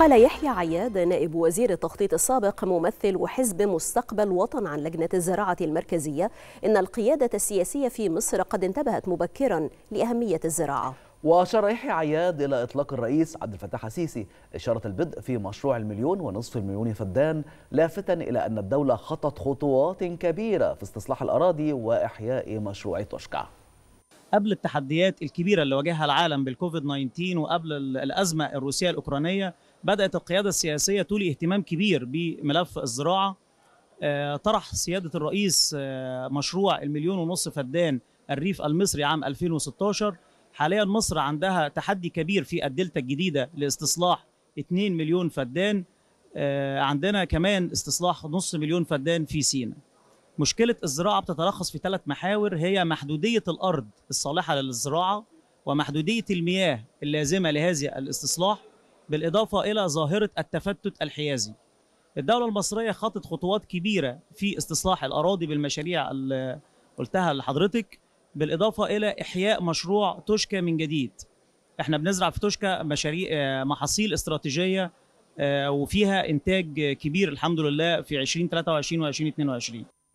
قال يحيى عياد نائب وزير التخطيط السابق ممثل حزب مستقبل وطن عن لجنة الزراعة المركزية إن القيادة السياسية في مصر قد انتبهت مبكرا لأهمية الزراعة وأشار يحيى عياد إلى إطلاق الرئيس عبد الفتاح السيسي إشارة البدء في مشروع المليون ونصف المليون فدان لافتا إلى أن الدولة خطت خطوات كبيرة في استصلاح الأراضي وإحياء مشروع توشكا قبل التحديات الكبيره اللي واجهها العالم بالكوفيد 19 وقبل الازمه الروسيه الاوكرانيه بدات القياده السياسيه تولي اهتمام كبير بملف الزراعه آه، طرح سياده الرئيس آه، مشروع المليون ونص فدان الريف المصري عام 2016 حاليا مصر عندها تحدي كبير في الدلتا الجديده لاستصلاح 2 مليون فدان آه، عندنا كمان استصلاح نص مليون فدان في سينا مشكله الزراعه بتتلخص في ثلاث محاور هي محدوديه الارض الصالحه للزراعه ومحدوديه المياه اللازمه لهذه الاستصلاح بالاضافه الى ظاهره التفتت الحيازي. الدوله المصريه خطت خطوات كبيره في استصلاح الاراضي بالمشاريع اللي قلتها لحضرتك بالاضافه الى احياء مشروع توشكا من جديد. احنا بنزرع في توشكا مشاريع آه، محاصيل استراتيجيه آه، وفيها انتاج كبير الحمد لله في 2023 و 2022